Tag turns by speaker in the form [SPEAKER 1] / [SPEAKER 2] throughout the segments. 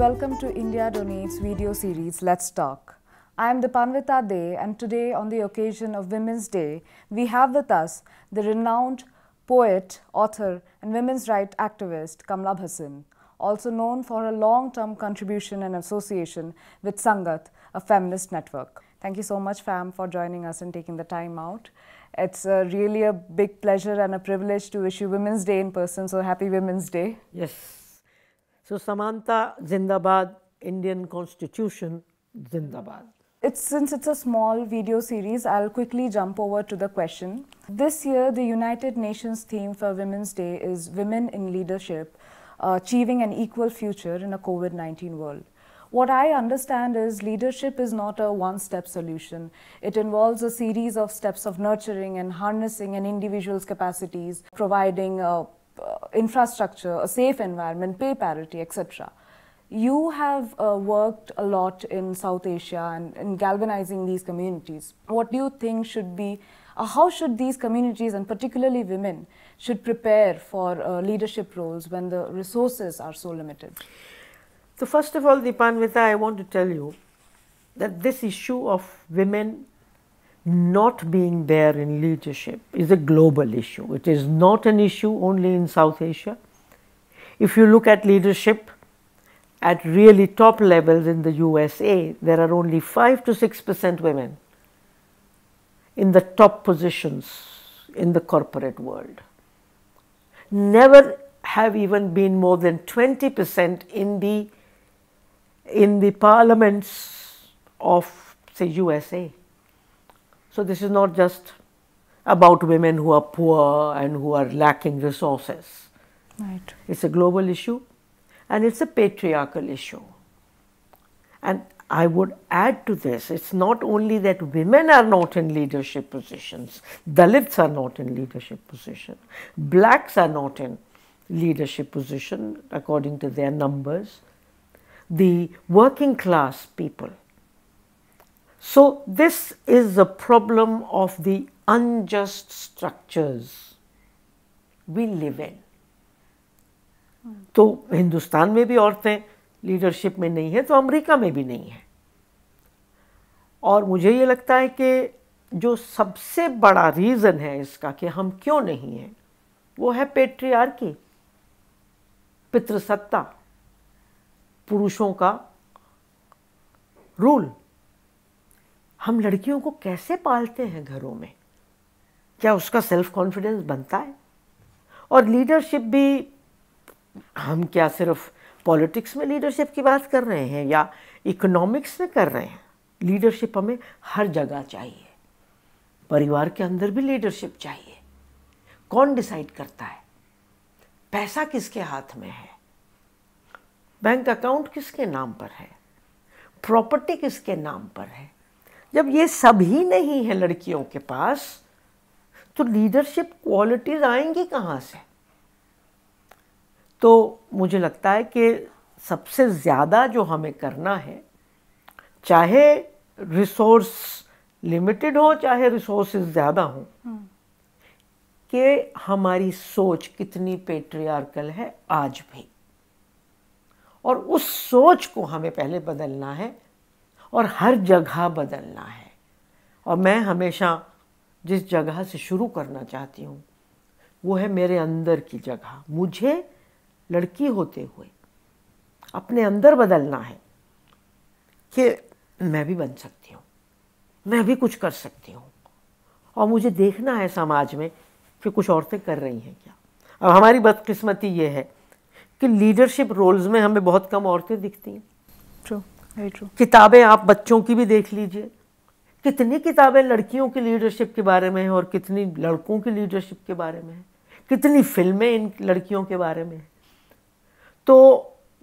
[SPEAKER 1] welcome to India Donate's video series Let's Talk. I am Dipanvita Day and today on the occasion of Women's Day, we have with us the renowned poet, author and women's rights activist Kamla Bhasin, also known for her long-term contribution and association with Sangat, a feminist network. Thank you so much, fam, for joining us and taking the time out. It's uh, really a big pleasure and a privilege to wish you Women's Day in person, so happy Women's
[SPEAKER 2] Day. Yes. So, Samantha Zindabad, Indian Constitution Zindabad.
[SPEAKER 1] It's since it's a small video series, I'll quickly jump over to the question. This year, the United Nations theme for Women's Day is Women in Leadership uh, Achieving an Equal Future in a COVID 19 World. What I understand is leadership is not a one step solution. It involves a series of steps of nurturing and harnessing an individual's capacities, providing uh, uh, infrastructure, a safe environment, pay parity, etc. You have uh, worked a lot in South Asia and in galvanizing these communities. What do you think should be, uh, how should these communities and particularly women should prepare for uh, leadership roles when the resources are so limited?
[SPEAKER 2] So first of all, Dipanvita, I want to tell you that this issue of women not being there in leadership is a global issue. It is not an issue only in South Asia. If you look at leadership at really top levels in the USA, there are only 5 to 6 percent women in the top positions in the corporate world. Never have even been more than 20 percent in the in the parliaments of say USA so, this is not just about women who are poor and who are lacking resources. Right. It's a global issue and it's a patriarchal issue. And I would add to this, it's not only that women are not in leadership positions, Dalits are not in leadership position, blacks are not in leadership position according to their numbers. The working class people So, this is the problem of the unjust structures we live in. तो हिंदुस्तान में भी औरतें leadership में नहीं है तो America में भी नहीं है और मुझे ये लगता है कि जो सबसे बड़ा रीज़न है इसका कि हम क्यों नहीं हैं वो है पेट्रियार्की पितृसत्ता पुरुषों का रूल हम लड़कियों को कैसे पालते हैं घरों में क्या उसका सेल्फ कॉन्फिडेंस बनता है और लीडरशिप भी हम क्या सिर्फ पॉलिटिक्स में लीडरशिप की बात कर रहे हैं या इकोनॉमिक्स में कर रहे हैं लीडरशिप हमें हर जगह चाहिए परिवार के अंदर भी लीडरशिप चाहिए कौन डिसाइड करता है पैसा किसके हाथ में है बैंक अकाउंट किसके नाम पर है प्रॉपर्टी किसके नाम पर है जब ये सभी नहीं है लड़कियों के पास तो लीडरशिप क्वालिटीज़ आएंगी कहाँ से तो मुझे लगता है कि सबसे ज़्यादा जो हमें करना है चाहे रिसोर्स लिमिटेड हो चाहे रिसोर्स ज़्यादा हो कि हमारी सोच कितनी पेट्रियार्कल है आज भी और उस सोच को हमें पहले बदलना है और हर जगह बदलना है और मैं हमेशा जिस जगह से शुरू करना चाहती हूँ वो है मेरे अंदर की जगह मुझे लड़की होते हुए अपने अंदर बदलना है कि मैं भी बन सकती हूँ मैं भी कुछ कर सकती हूँ और मुझे देखना है समाज में कि कुछ औरतें कर रही हैं क्या अब हमारी बदकिस्मती ये है कि लीडरशिप रोल्स में हमें बहुत कम औरतें दिखती हैं किताबें आप बच्चों की भी देख लीजिए कितनी किताबें लड़कियों की लीडरशिप के बारे में हैं और कितनी लड़कों की लीडरशिप के बारे में हैं कितनी फिल्में इन लड़कियों के बारे में तो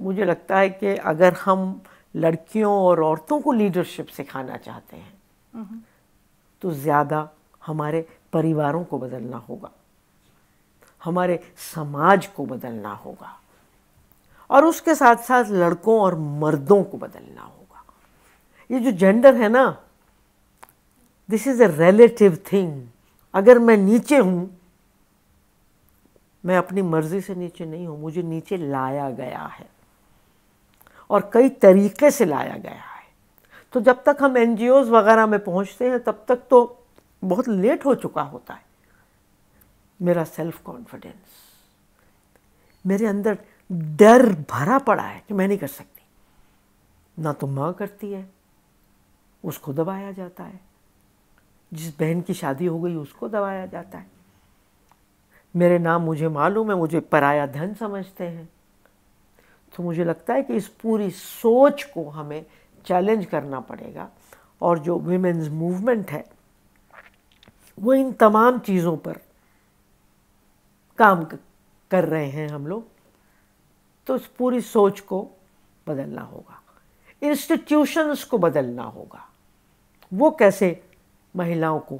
[SPEAKER 2] मुझे लगता है कि अगर हम लड़कियों और औरतों को लीडरशिप सिखाना चाहते हैं
[SPEAKER 3] mm-hmm.
[SPEAKER 2] तो ज़्यादा हमारे परिवारों को बदलना होगा हमारे समाज को बदलना होगा और उसके साथ साथ लड़कों और मर्दों को बदलना होगा ये जो जेंडर है ना this is a relative thing अगर मैं नीचे हूँ मैं अपनी मर्ज़ी से नीचे नहीं हूँ मुझे नीचे लाया गया है और कई तरीके से लाया गया है तो जब तक हम एन वगैरह में पहुँचते हैं तब तक तो बहुत लेट हो चुका होता है मेरा सेल्फ कॉन्फिडेंस मेरे अंदर डर भरा पड़ा है कि मैं नहीं कर सकती ना तो माँ करती है उसको दबाया जाता है जिस बहन की शादी हो गई उसको दबाया जाता है मेरे नाम मुझे मालूम है मुझे पराया धन समझते हैं तो मुझे लगता है कि इस पूरी सोच को हमें चैलेंज करना पड़ेगा और जो वीमेंस मूवमेंट है वो इन तमाम चीज़ों पर काम कर रहे हैं हम लोग तो इस पूरी सोच को बदलना होगा इंस्टीट्यूशंस को बदलना होगा वो कैसे महिलाओं को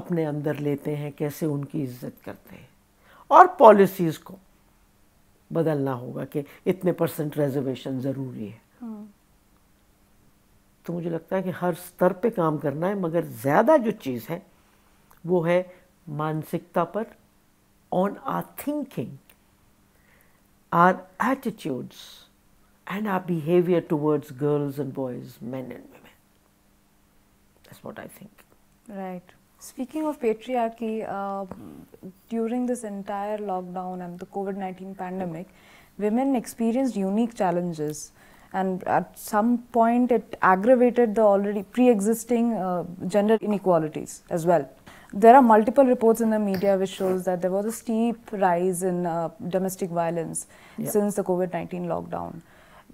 [SPEAKER 2] अपने अंदर लेते हैं कैसे उनकी इज्जत करते हैं और पॉलिसीज़ को बदलना होगा कि इतने परसेंट रिजर्वेशन ज़रूरी है हम्म। तो मुझे लगता है कि हर स्तर पे काम करना है मगर ज़्यादा जो चीज़ है वो है मानसिकता पर on a thinking our attitudes and our behavior towards girls and boys, men and women. That's what I think.
[SPEAKER 1] Right. Speaking of patriarchy, uh, during this entire lockdown and the COVID 19 pandemic, women experienced unique challenges. And at some point, it aggravated the already pre existing uh, gender inequalities as well there are multiple reports in the media which shows that there was a steep rise in uh, domestic violence yeah. since the COVID-19 lockdown,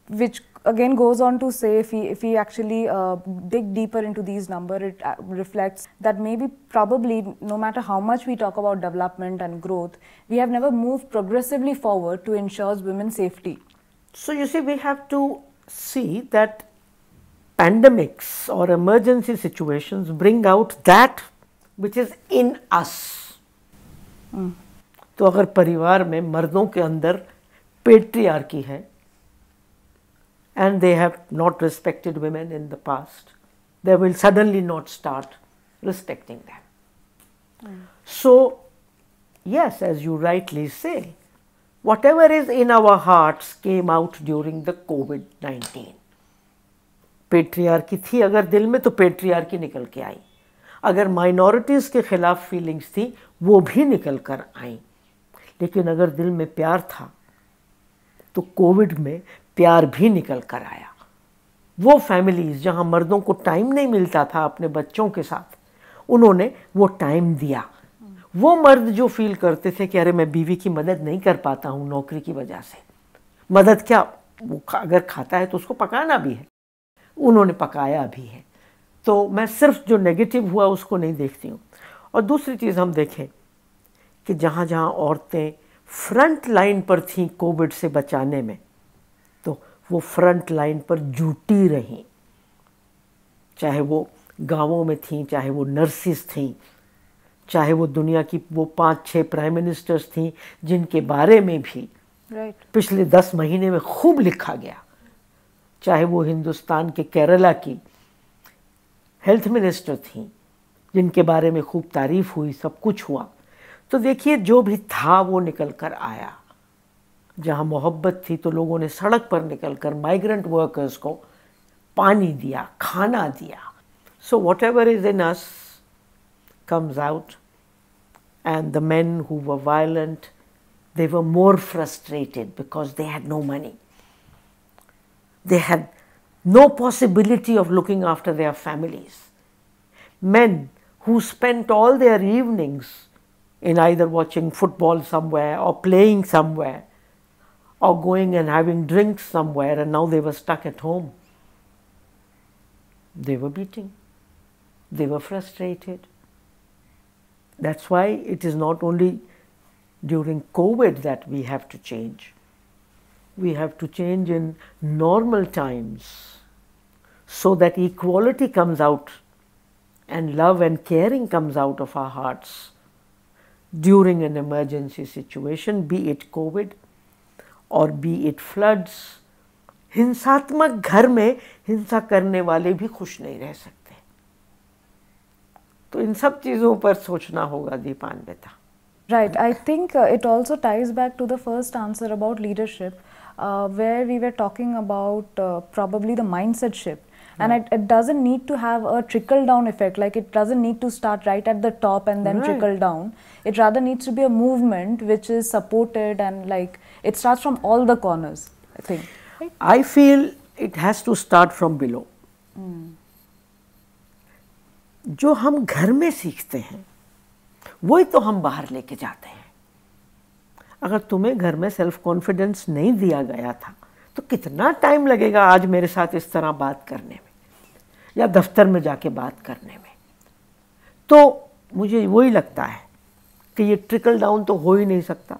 [SPEAKER 1] which again goes on to say if we, if we actually uh, dig deeper into these numbers, it uh, reflects that maybe probably no matter how much we talk about development and growth, we have never moved progressively forward to ensure women's safety. So you see, we
[SPEAKER 2] have to see that pandemics or emergency situations bring out that which is in us तो अगर परिवार में मर्दों के अंदर petri patriarchy है and they have not respected women in the past they will suddenly not start respecting them so yes as you rightly say whatever is in our heart came out during the COVID nineteen nineteen की थी अगर दिल में तो की निकल के आई अगर माइनॉरिटीज़ के ख़िलाफ़ फीलिंग्स थी वो भी निकल कर आई लेकिन अगर दिल में प्यार था तो कोविड में प्यार भी निकल कर आया वो फैमिलीज़ जहाँ मर्दों को टाइम नहीं मिलता था अपने बच्चों के साथ उन्होंने वो टाइम दिया वो मर्द जो फील करते थे कि अरे मैं बीवी की मदद नहीं कर पाता हूँ नौकरी की वजह से मदद क्या वो अगर खाता है तो उसको पकाना भी है उन्होंने पकाया भी है तो मैं सिर्फ जो नेगेटिव हुआ उसको नहीं देखती हूँ और दूसरी चीज़ हम देखें कि जहाँ जहाँ औरतें फ्रंट लाइन पर थीं कोविड से बचाने में तो वो फ्रंट लाइन पर जुटी रहीं चाहे वो गांवों में थीं चाहे वो नर्सिस थीं चाहे वो दुनिया की वो पांच छह प्राइम मिनिस्टर्स थीं जिनके बारे में भी right. पिछले दस महीने में खूब लिखा गया चाहे वो हिंदुस्तान के केरला की हेल्थ मिनिस्टर थी जिनके बारे में खूब तारीफ हुई सब कुछ हुआ तो देखिए जो भी था वो निकल कर आया जहाँ मोहब्बत थी तो लोगों ने सड़क पर निकल कर माइग्रेंट वर्कर्स को पानी दिया खाना दिया so whatever is in us comes out and the man who violent they they more frustrated because they had no money they had no possibility of looking after their families. Men who spent all their evenings in either watching football somewhere or playing somewhere or going and having drinks somewhere and now they were stuck at home. They were beating. They were frustrated. That's why it is not only during COVID that we have to change. We have to change in normal times so that equality comes out and love and caring comes out of our hearts during an emergency situation, be it COVID और be it floods हिंसात्मक घर में हिंसा करने वाले भी खुश नहीं रह सकते तो इन सब चीज़ों पर सोचना होगा दीपान बेटा
[SPEAKER 1] right I think it also ties back to the first answer about leadership where we were talking about probably the mindset shift and right. it, it, doesn't need to have a trickle down effect like it doesn't need to start right at the top and then right. trickle down it rather needs to be a movement which is supported and like it starts from all the corners
[SPEAKER 2] i think i feel it has to start from below mm. जो हम घर में सीखते हैं वही तो हम बाहर लेके जाते हैं अगर तुम्हें घर में सेल्फ कॉन्फिडेंस नहीं दिया गया था तो कितना टाइम लगेगा आज मेरे साथ इस तरह बात करने में या दफ्तर में जाके बात करने में तो मुझे वही लगता है कि ये ट्रिकल डाउन तो हो ही नहीं सकता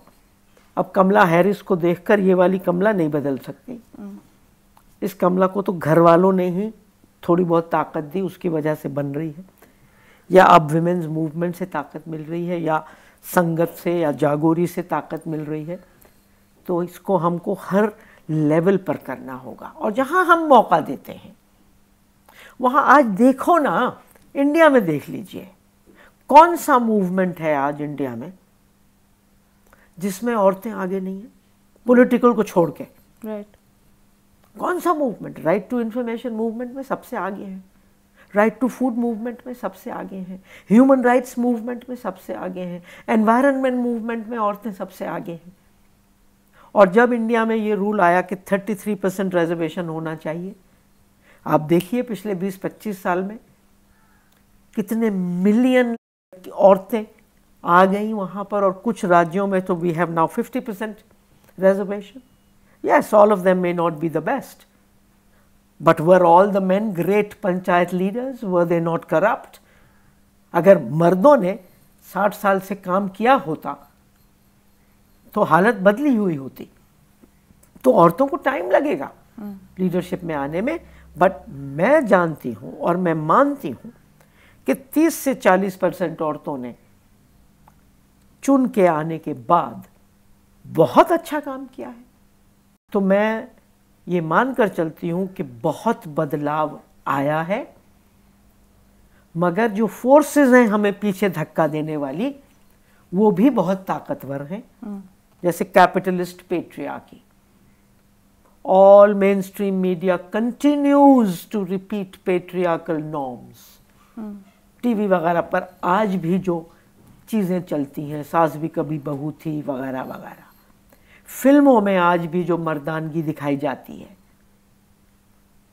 [SPEAKER 2] अब कमला हैरिस को देखकर ये वाली कमला नहीं बदल सकती इस कमला को तो घर वालों ने ही थोड़ी बहुत ताकत दी उसकी वजह से बन रही है या अब विमेंस मूवमेंट से ताकत मिल रही है या संगत से या जागोरी से ताकत मिल रही है तो इसको हमको हर लेवल पर करना होगा और जहाँ हम मौका देते हैं वहाँ आज देखो ना इंडिया में देख लीजिए कौन सा मूवमेंट है आज इंडिया में जिसमें औरतें आगे नहीं हैं पॉलिटिकल को छोड़ के राइट कौन सा movement right to information movement में सबसे आगे है राइट टू फूड मूवमेंट में सबसे आगे हैं ह्यूमन राइट्स मूवमेंट में सबसे आगे हैं एनवायरनमेंट मूवमेंट में औरतें सबसे आगे हैं और जब इंडिया में ये रूल आया कि 33 परसेंट रिजर्वेशन होना चाहिए आप देखिए पिछले 20-25 साल में कितने मिलियन औरतें आ गई वहाँ पर और कुछ राज्यों में तो we have now 50 percent reservation yes all of them may not be the best but were all the men great panchayat leaders were they not corrupt अगर मर्दों ने 60 साल से काम किया होता तो हालत बदली हुई होती तो औरतों को टाइम लगेगा लीडरशिप हम्म। में आने में बट मैं जानती हूँ और मैं मानती हूँ कि 30 से 40 परसेंट औरतों ने चुन के आने के बाद बहुत अच्छा काम किया है तो मैं ये मानकर चलती हूँ कि बहुत बदलाव आया है मगर जो फोर्सेस हैं हमें पीछे धक्का देने वाली वो भी बहुत ताकतवर हैं हम्म। जैसे कैपिटलिस्ट पेट्रिया की all mainstream media continues to repeat patriarchal norms. Hmm. TV वगैरह पर आज भी जो चीज़ें चलती हैं सास भी कभी बहू थी वगैरह वगैरह फिल्मों में आज भी जो मर्दानगी दिखाई जाती है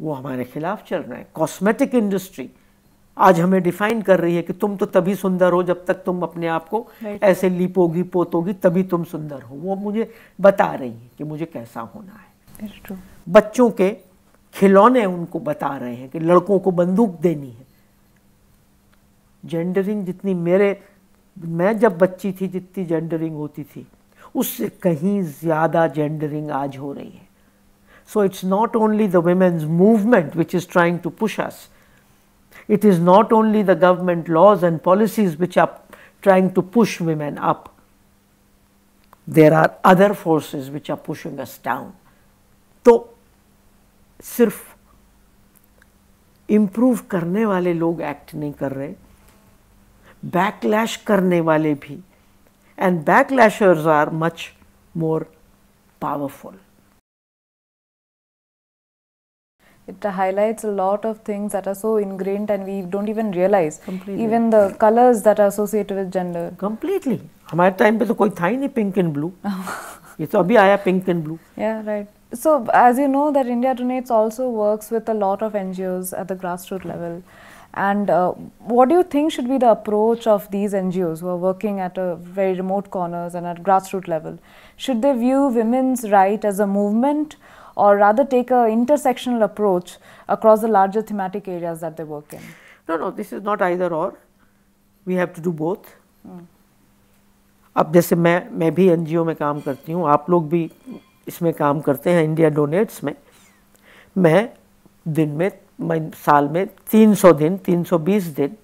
[SPEAKER 2] वो हमारे खिलाफ चल रहे हैं कॉस्मेटिक इंडस्ट्री आज हमें डिफाइन कर रही है कि तुम तो तभी सुंदर हो जब तक तुम अपने आप को ऐसे लिपोगी पोतोगी तभी तुम सुंदर हो वो मुझे बता रही है कि मुझे कैसा होना है बच्चों के खिलौने उनको बता रहे हैं कि लड़कों को बंदूक देनी है जेंडरिंग जितनी मेरे मैं जब बच्ची थी जितनी जेंडरिंग होती थी उससे कहीं ज़्यादा जेंडरिंग आज हो रही है so it's not only the women's movement which is trying to push us it is not only the government laws and policies which are trying to push women up there are other forces which are pushing us down तो सिर्फ improve करने वाले लोग act नहीं कर रहे backlash करने वाले भी and backlashers are much more powerful
[SPEAKER 1] it highlights a lot of things that are so ingrained and we don't even realize completely. even the colors that are associated with gender completely
[SPEAKER 2] हमारे time पे तो कोई था ही नहीं pink and blue. ये तो अभी आया pink and blue.
[SPEAKER 1] Yeah, right. So, as you know, that India Donates also works with a lot of NGOs at the grassroots level. And uh, what do you think should be the approach of these NGOs who are working at a very remote corners and at grassroots level? Should they view women's right as a movement or rather take an intersectional approach across the larger thematic areas that they work in?
[SPEAKER 2] No, no, this is not either or. We have to do both. Hmm. अब जैसे मैं मैं भी NGO में काम करती हूँ आप लोग भी इसमें काम करते हैं इंडिया डोनेट्स में मैं दिन में मैं साल में 300 दिन 320 दिन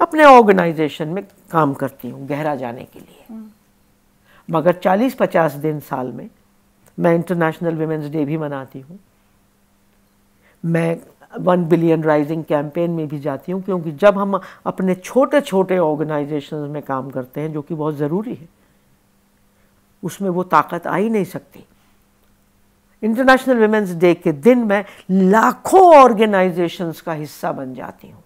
[SPEAKER 2] अपने ऑर्गेनाइजेशन में काम करती हूँ गहरा जाने के लिए
[SPEAKER 3] हम्म।
[SPEAKER 2] मगर 40-50 दिन साल में मैं इंटरनेशनल वेमेंस डे भी मनाती हूँ मैं वन बिलियन राइजिंग कैंपेन में भी जाती हूँ क्योंकि जब हम अपने छोटे छोटे ऑर्गेनाइजेशन में काम करते हैं जो कि बहुत ज़रूरी है उसमें वो ताकत आ ही नहीं सकती इंटरनेशनल वेमेंस डे के दिन मैं लाखों ऑर्गेनाइजेशंस का हिस्सा बन जाती हूँ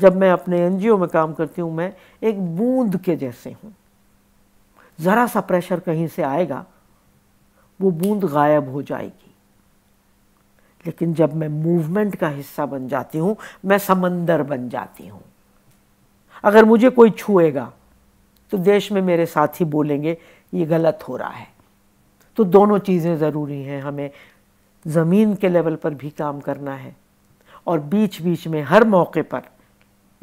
[SPEAKER 2] जब मैं अपने एनजीओ में काम करती हूँ मैं एक बूंद के जैसे हूँ ज़रा सा प्रेशर कहीं से आएगा वो बूंद गायब हो जाएगी लेकिन जब मैं मूवमेंट का हिस्सा बन जाती हूँ मैं समंदर बन जाती हूँ अगर मुझे कोई छुएगा तो देश में मेरे साथी बोलेंगे ये गलत हो रहा है तो दोनों चीज़ें ज़रूरी हैं हमें ज़मीन के लेवल पर भी काम करना है और बीच बीच में हर मौके पर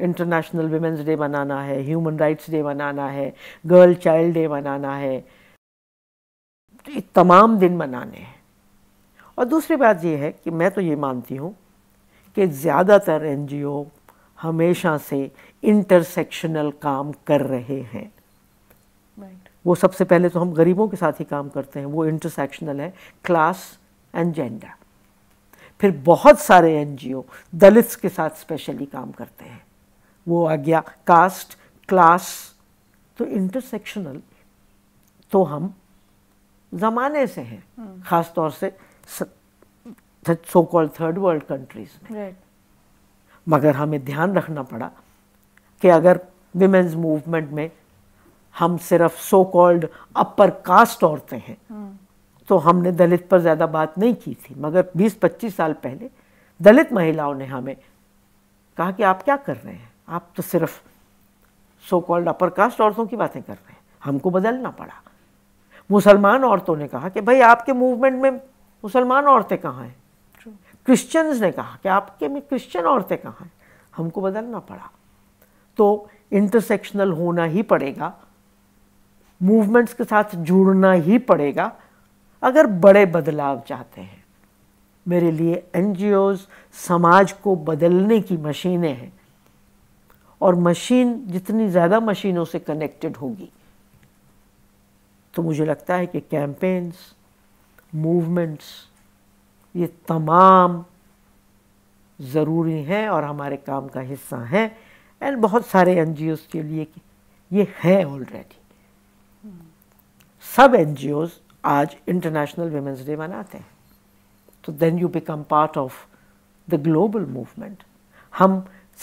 [SPEAKER 2] इंटरनेशनल वेमेंस डे मनाना है ह्यूमन राइट्स डे मनाना है गर्ल चाइल्ड डे मनाना है तमाम दिन मनाने हैं और दूसरी बात यह है कि मैं तो ये मानती हूँ कि ज़्यादातर एन हमेशा से इंटरसेक्शनल काम कर रहे हैं right. वो सबसे पहले तो हम गरीबों के साथ ही काम करते हैं वो इंटरसेक्शनल है क्लास एंड जेंडर फिर बहुत सारे एनजीओ दलित्स के साथ स्पेशली काम करते हैं वो आ गया कास्ट क्लास तो इंटरसेक्शनल तो हम ज़माने से हैं hmm. हम्म। ख़ास तौर से so called third world countries में right. मगर हमें ध्यान रखना पड़ा कि अगर विमेंस मूवमेंट में हम सिर्फ सो कॉल्ड अपर कास्ट औरतें हैं हाँ। तो हमने दलित पर ज़्यादा बात नहीं की थी मगर 20-25 साल पहले दलित महिलाओं ने हमें कहा कि आप क्या कर रहे हैं आप तो सिर्फ सो कॉल्ड अपर कास्ट औरतों की बातें कर रहे हैं हमको बदलना पड़ा मुसलमान औरतों ने कहा कि भाई आपके मूवमेंट में मुसलमान औरतें कहाँ हैं क्रिश्चियंस ने कहा कि आपके में क्रिश्चियन औरतें कहाँ हैं हमको बदलना पड़ा तो इंटरसेक्शनल होना ही पड़ेगा मूवमेंट्स के साथ जुड़ना ही पड़ेगा अगर बड़े बदलाव चाहते हैं मेरे लिए एन समाज को बदलने की मशीनें हैं और मशीन जितनी ज़्यादा मशीनों से कनेक्टेड होगी तो मुझे लगता है कि कैंपेन्स मूवमेंट्स ये तमाम ज़रूरी हैं और हमारे काम का हिस्सा हैं एंड बहुत सारे एन के लिए ये है ऑलरेडी सब एन आज इंटरनेशनल वेमेंस डे मनाते हैं तो then you become part of the global movement हम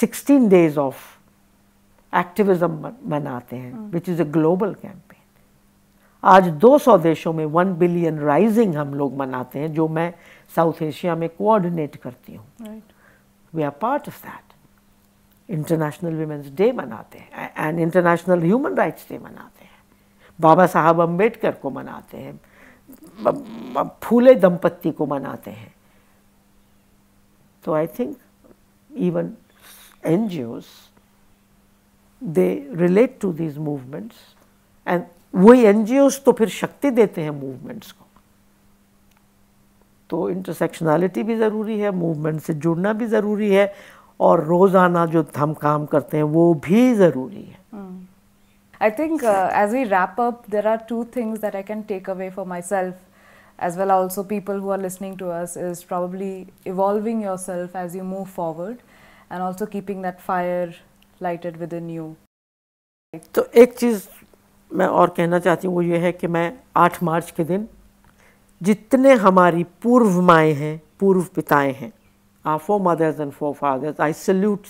[SPEAKER 2] 16 डेज ऑफ एक्टिविज्म मनाते हैं which is a global campaign आज 200 देशों में 1 बिलियन राइजिंग हम लोग मनाते हैं जो मैं साउथ एशिया में कोऑर्डिनेट करती हूँ we are part of that international women's day मनाते हैं and international human rights day मनाते हैं बाबा साहब अम्बेडकर को मनाते हैं फूले दंपत्ति को मनाते हैं तो I think even NGOs they relate to these movements and वही एन जी तो फिर शक्ति देते हैं मूवमेंट्स को तो इंटरसेक्शनैलिटी भी ज़रूरी है मूवमेंट से जुड़ना भी ज़रूरी है और रोज़ाना जो हम काम करते हैं वो भी ज़रूरी है
[SPEAKER 1] हम्म। I think uh, as we wrap up, there are two things that I can take away for myself, as well also people who are listening to us, is probably evolving yourself as you move forward and also keeping that fire lighted within you.
[SPEAKER 2] So, one thing I want to say is that on 8 March, जितने हमारी पूर्व माएँ हैं पूर्व पिताएं हैं for mothers and for fathers I salute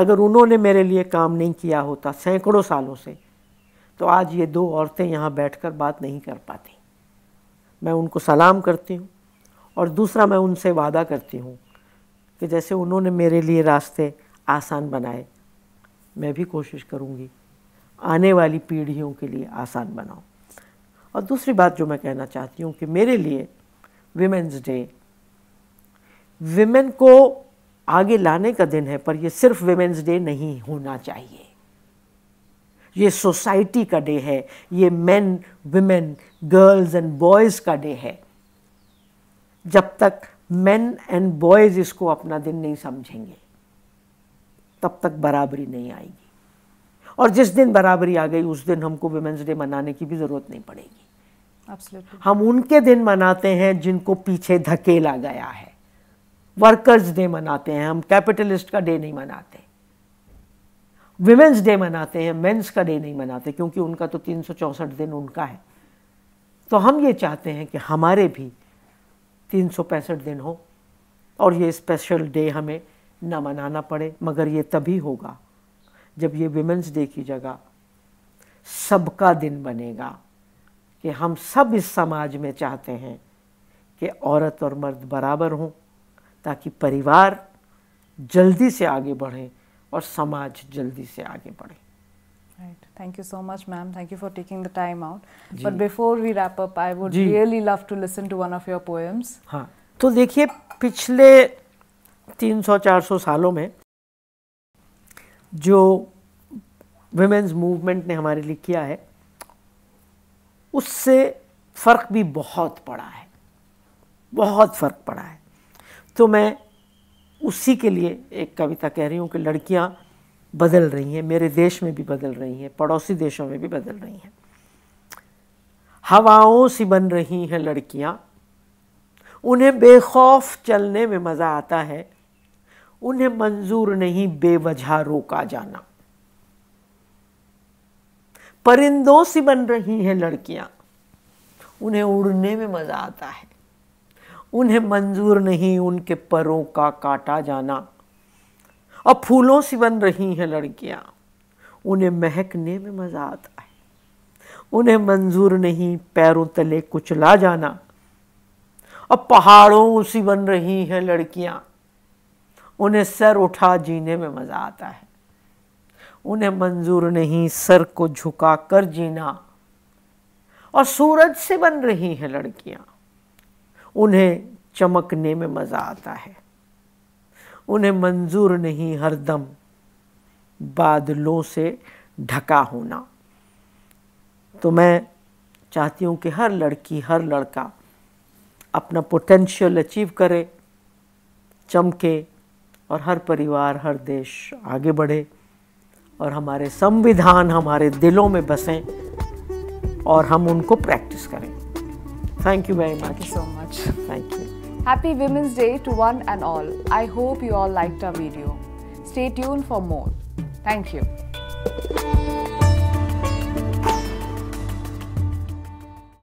[SPEAKER 2] अगर उन्होंने मेरे लिए काम नहीं किया होता सैकड़ों सालों से तो आज ये दो औरतें यहाँ कर बात नहीं कर पाती मैं उनको सलाम करती हूँ और दूसरा मैं उनसे वादा करती हूँ कि जैसे उन्होंने मेरे लिए रास्ते आसान बनाए मैं भी कोशिश करूँगी आने वाली पीढ़ियों के लिए आसान बनाऊँ और दूसरी बात जो मैं कहना चाहती हूँ कि मेरे लिए विमेंस डे विमेन को आगे लाने का दिन है पर यह सिर्फ वेमेंस डे नहीं होना चाहिए ये सोसाइटी का डे है ये men women girls and boys का डे है जब तक मेन एंड बॉयज़ इसको अपना दिन नहीं समझेंगे तब तक बराबरी नहीं आएगी और जिस दिन बराबरी आ गई उस दिन हमको वुमेन्स डे मनाने की भी ज़रूरत नहीं पड़ेगी Absolutely. हम उनके दिन मनाते हैं जिनको पीछे धकेला गया है वर्कर्स डे मनाते हैं हम कैपिटलिस्ट का डे नहीं मनाते वुमेंस डे मनाते हैं मेंस का डे नहीं मनाते क्योंकि उनका तो तीन दिन उनका है तो हम ये चाहते हैं कि हमारे भी तीन दिन हो और ये स्पेशल डे हमें न मनाना पड़े मगर ये तभी होगा जब ये विमेंस डे की जगह सबका दिन बनेगा कि हम सब इस समाज में चाहते हैं कि औरत और मर्द बराबर हों ताकि परिवार जल्दी से आगे बढ़े और समाज जल्दी से आगे बढ़े
[SPEAKER 1] right thank you so much ma'am thank you for taking the time out but before we wrap up I would really love to listen to one of your poems
[SPEAKER 2] हाँ तो देखिए पिछले 300-400 सालों में जो वुमेन्स मूवमेंट ने हमारे लिए किया है उससे फर्क भी बहुत पड़ा है बहुत फर्क पड़ा है तो मैं उसी के लिए एक कविता कह रही हूँ कि लड़कियाँ बदल रही हैं मेरे देश में भी बदल रही हैं पड़ोसी देशों में भी बदल रही हैं हवाओं सी बन रही हैं लड़कियां उन्हें बेखौफ चलने में मज़ा आता है उन्हें मंजूर नहीं बेवजह रोका जाना परिंदों सी बन रही हैं लड़कियां उन्हें उड़ने में मज़ा आता है उन्हें मंजूर नहीं उनके परों का काटा जाना अब फूलों सी बन रही हैं लड़कियां उन्हें महकने में मज़ा आता है उन्हें मंजूर नहीं पैरों तले कुचला जाना अब पहाड़ों सी बन रही हैं लड़कियां उन्हें सर उठा जीने में मज़ा आता है उन्हें मंजूर नहीं सर को झुका कर जीना और सूरज से बन रही हैं लड़कियां उन्हें चमकने में मज़ा आता है उन्हें मंजूर नहीं हरदम बादलों से ढका होना तो मैं चाहती हूँ कि हर लड़की हर लड़का अपना पोटेंशियल अचीव करे चमके और हर परिवार हर देश आगे बढ़े और हमारे संविधान हमारे दिलों में बसें और हम उनको प्रैक्टिस करें Thank you very much. Thank you so much. Thank you.
[SPEAKER 1] Happy Women's Day to one and all. I hope you all liked our video. Stay tuned for more. Thank you.